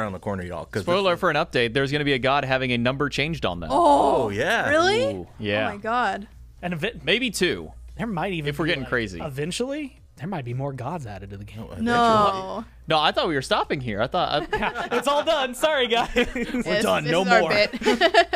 around the corner, y'all. Spoiler for an update: there's going to be a god having a number changed on them. Oh, oh yeah, really? Ooh, yeah. Oh my god. And event- maybe two. There might even if we're getting like, crazy. Eventually, there might be more gods added to the game. No. No, I thought we were stopping here. I thought I... it's all done. Sorry, guys. We're done. no more.